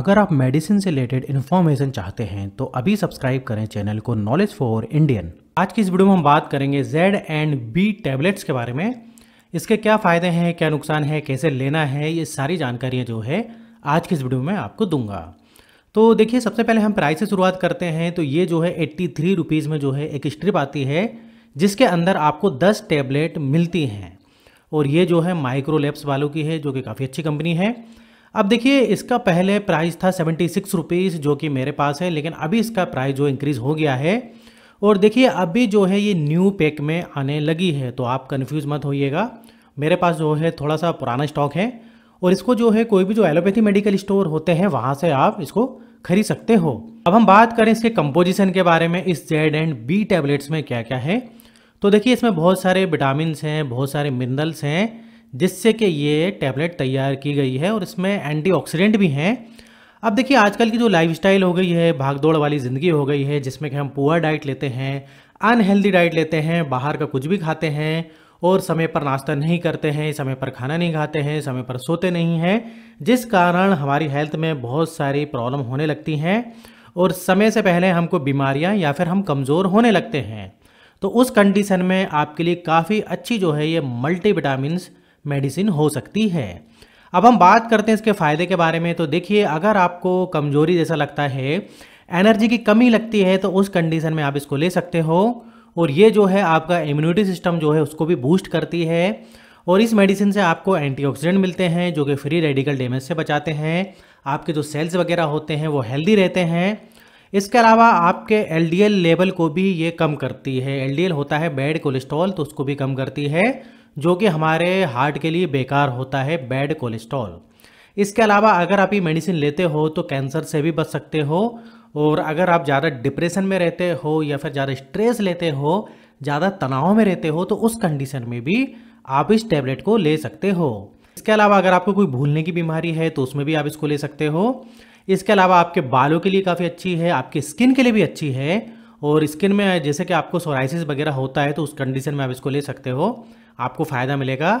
अगर आप मेडिसिन से रिलेटेड इन्फॉर्मेशन चाहते हैं तो अभी सब्सक्राइब करें चैनल को नॉलेज फॉर इंडियन आज की इस वीडियो में हम बात करेंगे जेड एंड बी टैबलेट्स के बारे में इसके क्या फ़ायदे हैं क्या नुकसान है कैसे लेना है ये सारी जानकारियाँ जो है आज की इस वीडियो में आपको दूंगा तो देखिए सबसे पहले हम प्राइस से शुरुआत करते हैं तो ये जो है एट्टी थ्री रुपीज़ में जो है एक स्ट्रिप आती है जिसके अंदर आपको दस टैबलेट मिलती हैं और ये जो है माइक्रोलेप्स वालों की है जो कि काफ़ी अच्छी कंपनी है अब देखिए इसका पहले प्राइस था सेवेंटी सिक्स रुपीज़ जो कि मेरे पास है लेकिन अभी इसका प्राइस जो इंक्रीज़ हो गया है और देखिए अभी जो है ये न्यू पैक में आने लगी है तो आप कन्फ्यूज़ मत होइएगा मेरे पास जो है थोड़ा सा पुराना स्टॉक है और इसको जो है कोई भी जो एलोपैथी मेडिकल स्टोर होते हैं वहाँ से आप इसको खरीद सकते हो अब हम बात करें इसके कंपोजिशन के बारे में इस जेड एंड बी टैबलेट्स में क्या क्या है तो देखिए इसमें बहुत सारे विटामिन हैं बहुत सारे मिनरल्स हैं जिससे कि ये टैबलेट तैयार की गई है और इसमें एंटीऑक्सीडेंट भी हैं अब देखिए आजकल की जो लाइफस्टाइल हो गई है भागदौड़ वाली ज़िंदगी हो गई है जिसमें कि हम पुअर डाइट लेते हैं अनहेल्दी डाइट लेते हैं बाहर का कुछ भी खाते हैं और समय पर नाश्ता नहीं करते हैं समय पर खाना नहीं खाते हैं समय पर सोते नहीं हैं जिस कारण हमारी हेल्थ में बहुत सारी प्रॉब्लम होने लगती हैं और समय से पहले हमको बीमारियां या फिर हम कमज़ोर होने लगते हैं तो उस कंडीशन में आपके लिए काफ़ी अच्छी जो है ये मल्टी विटामिन मेडिसिन हो सकती है अब हम बात करते हैं इसके फ़ायदे के बारे में तो देखिए अगर आपको कमजोरी जैसा लगता है एनर्जी की कमी लगती है तो उस कंडीशन में आप इसको ले सकते हो और ये जो है आपका इम्यूनिटी सिस्टम जो है उसको भी बूस्ट करती है और इस मेडिसिन से आपको एंटीऑक्सीडेंट मिलते हैं जो कि फ्री रेडिकल डैमेज से बचाते हैं आपके जो सेल्स वगैरह होते हैं वो हेल्दी रहते हैं इसके अलावा आपके एल लेवल को भी ये कम करती है एल होता है बैड कोलेस्ट्रॉल तो उसको भी कम करती है जो कि हमारे हार्ट के लिए बेकार होता है बैड कोलेस्ट्रॉल इसके अलावा अगर आप ये मेडिसिन लेते हो तो कैंसर से भी बच सकते हो और अगर आप ज़्यादा डिप्रेशन में रहते हो या फिर ज़्यादा स्ट्रेस लेते हो ज़्यादा तनाव में रहते हो तो उस कंडीशन में भी आप इस टैबलेट को ले सकते हो इसके अलावा अगर आपको कोई भूलने की बीमारी है तो उसमें भी आप इसको ले सकते हो इसके अलावा आपके बालों के लिए काफ़ी अच्छी है आपकी स्किन के लिए भी अच्छी है और स्किन में जैसे कि आपको सोराइसिस वगैरह होता है तो उस कंडीशन में आप इसको ले सकते हो आपको फ़ायदा मिलेगा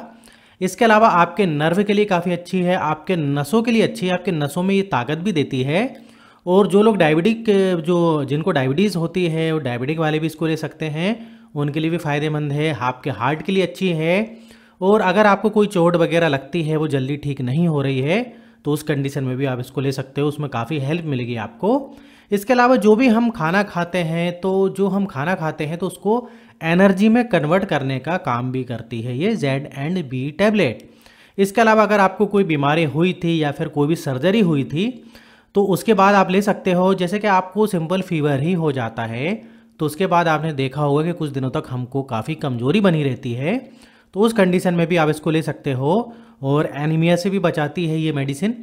इसके अलावा आपके नर्व के लिए काफ़ी अच्छी है आपके नसों के लिए अच्छी है आपके नसों में ये ताकत भी देती है और जो लोग डायबिटिक जो जिनको डायबिटीज़ होती है वो डायबिटिक वाले भी इसको ले सकते हैं उनके लिए भी फ़ायदेमंद है आपके हार्ट के लिए अच्छी है और अगर आपको कोई चोट वगैरह लगती है वो जल्दी ठीक नहीं हो रही है तो उस कंडीशन में भी आप इसको ले सकते हो उसमें काफ़ी हेल्प मिलेगी आपको इसके अलावा जो भी हम खाना खाते हैं तो जो हम खाना खाते हैं तो उसको एनर्जी में कन्वर्ट करने का काम भी करती है ये जेड एंड बी टैबलेट इसके अलावा अगर आपको कोई बीमारी हुई थी या फिर कोई भी सर्जरी हुई थी तो उसके बाद आप ले सकते हो जैसे कि आपको सिंपल फीवर ही हो जाता है तो उसके बाद आपने देखा होगा कि कुछ दिनों तक हमको काफ़ी कमज़ोरी बनी रहती है तो उस कंडीशन में भी आप इसको ले सकते हो और एनीमिया से भी बचाती है ये मेडिसिन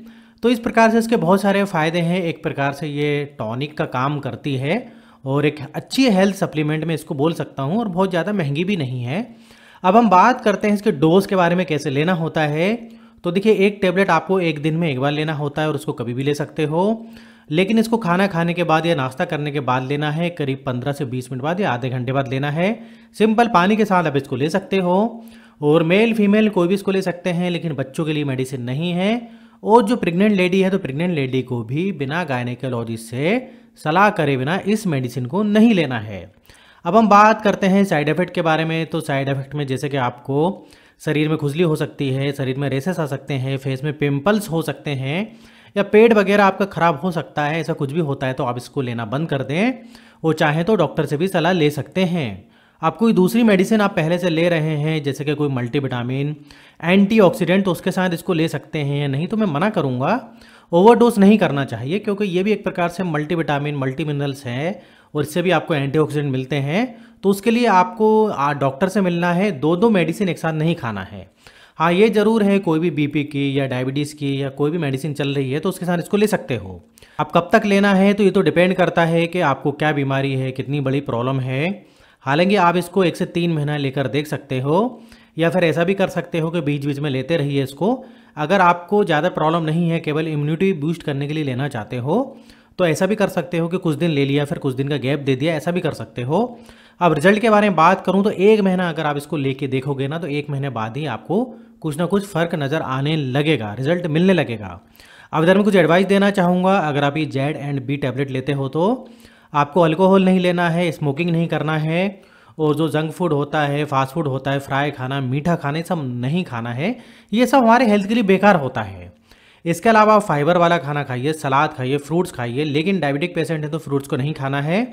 तो इस प्रकार से इसके बहुत सारे फ़ायदे हैं एक प्रकार से ये टॉनिक का काम करती है और एक अच्छी हेल्थ सप्लीमेंट में इसको बोल सकता हूँ और बहुत ज़्यादा महंगी भी नहीं है अब हम बात करते हैं इसके डोज के बारे में कैसे लेना होता है तो देखिए एक टेबलेट आपको एक दिन में एक बार लेना होता है और उसको कभी भी ले सकते हो लेकिन इसको खाना खाने के बाद या नाश्ता करने के बाद लेना है करीब 15 से 20 मिनट बाद या आधे घंटे बाद लेना है सिंपल पानी के साथ आप इसको ले सकते हो और मेल फीमेल कोई भी इसको ले सकते हैं लेकिन बच्चों के लिए मेडिसिन नहीं है और जो प्रेग्नेंट लेडी है तो प्रेग्नेंट लेडी को भी बिना गायनेकोलॉजिस्ट से सलाह करे बिना इस मेडिसिन को नहीं लेना है अब हम बात करते हैं साइड इफ़ेक्ट के बारे में तो साइड इफ़ेक्ट में जैसे कि आपको शरीर में खुजली हो सकती है शरीर में रेसेस आ सकते हैं फेस में पिंपल्स हो सकते हैं या पेट वगैरह आपका ख़राब हो सकता है ऐसा कुछ भी होता है तो आप इसको लेना बंद कर दें वो चाहें तो डॉक्टर से भी सलाह ले सकते हैं आप कोई दूसरी मेडिसिन आप पहले से ले रहे हैं जैसे कि कोई मल्टीविटामिन एंटीऑक्सीडेंट तो उसके साथ इसको ले सकते हैं या नहीं तो मैं मना करूँगा ओवरडोज नहीं करना चाहिए क्योंकि ये भी एक प्रकार से मल्टी विटामिन मल्टी मिनरल्स हैं और इससे भी आपको एंटीऑक्सीडेंट मिलते हैं तो उसके लिए आपको डॉक्टर से मिलना है दो दो मेडिसिन एक साथ नहीं खाना है हाँ ये ज़रूर है कोई भी बीपी की या डायबिटीज़ की या कोई भी मेडिसिन चल रही है तो उसके साथ इसको ले सकते हो आप कब तक लेना है तो ये तो डिपेंड करता है कि आपको क्या बीमारी है कितनी बड़ी प्रॉब्लम है हालांकि आप इसको एक से तीन महीना लेकर देख सकते हो या फिर ऐसा भी कर सकते हो कि बीच बीच में लेते रहिए इसको अगर आपको ज़्यादा प्रॉब्लम नहीं है केवल इम्यूनिटी बूस्ट करने के लिए लेना चाहते हो तो ऐसा भी कर सकते हो कि कुछ दिन ले लिया फिर कुछ दिन का गैप दे दिया ऐसा भी कर सकते हो अब रिजल्ट के बारे में बात करूँ तो एक महीना अगर आप इसको लेके देखोगे ना तो एक महीने बाद ही आपको कुछ ना कुछ फर्क नज़र आने लगेगा रिजल्ट मिलने लगेगा अब इधर मैं कुछ एडवाइस देना चाहूँगा अगर आप ये जेड एंड बी टैबलेट लेते हो तो आपको अल्कोहल नहीं लेना है स्मोकिंग नहीं करना है और जो जंक फूड होता है फास्ट फूड होता है फ्राई खाना मीठा खाना सब नहीं खाना है ये सब हमारे हेल्थ के लिए बेकार होता है इसके अलावा आप फाइबर वाला खाना खाइए सलाद खाइए फ्रूट्स खाइए लेकिन डायबिटिक पेशेंट है तो फ्रूट्स को नहीं खाना है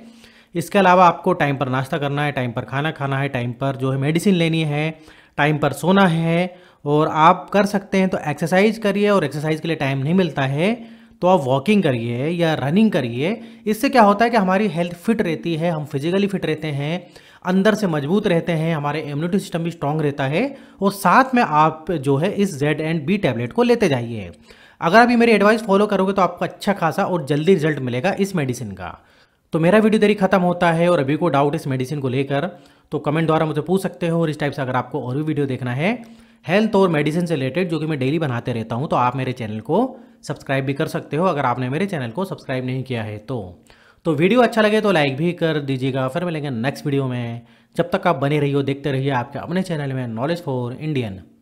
इसके अलावा आपको टाइम पर नाश्ता करना है टाइम पर खाना खाना है टाइम पर जो है मेडिसिन लेनी है टाइम पर सोना है और आप कर सकते हैं तो एक्सरसाइज करिए और एक्सरसाइज के लिए टाइम नहीं मिलता है तो आप वॉकिंग करिए या रनिंग करिए इससे क्या होता है कि हमारी हेल्थ फिट रहती है हम फिजिकली फिट रहते हैं अंदर से मजबूत रहते हैं हमारे इम्यूनिटी सिस्टम भी स्ट्रांग रहता है और साथ में आप जो है इस जेड एंड बी टैबलेट को लेते जाइए अगर आप ये मेरी एडवाइस फॉलो करोगे तो आपको अच्छा खासा और जल्दी रिजल्ट मिलेगा इस मेडिसिन का तो मेरा वीडियो देरी खत्म होता है और अभी को डाउट इस मेडिसिन को लेकर तो कमेंट द्वारा मुझे पूछ सकते हो और इस टाइप से अगर आपको और भी वीडियो देखना है हेल्थ और मेडिसिन से रिलेटेड जो कि मैं डेली बनाते रहता हूँ तो आप मेरे चैनल को सब्सक्राइब भी कर सकते हो अगर आपने मेरे चैनल को सब्सक्राइब नहीं किया है तो तो वीडियो अच्छा लगे तो लाइक भी कर दीजिएगा फिर मिलेंगे नेक्स्ट वीडियो में जब तक आप बने रहिए देखते रहिए आपके अपने चैनल में नॉलेज फॉर इंडियन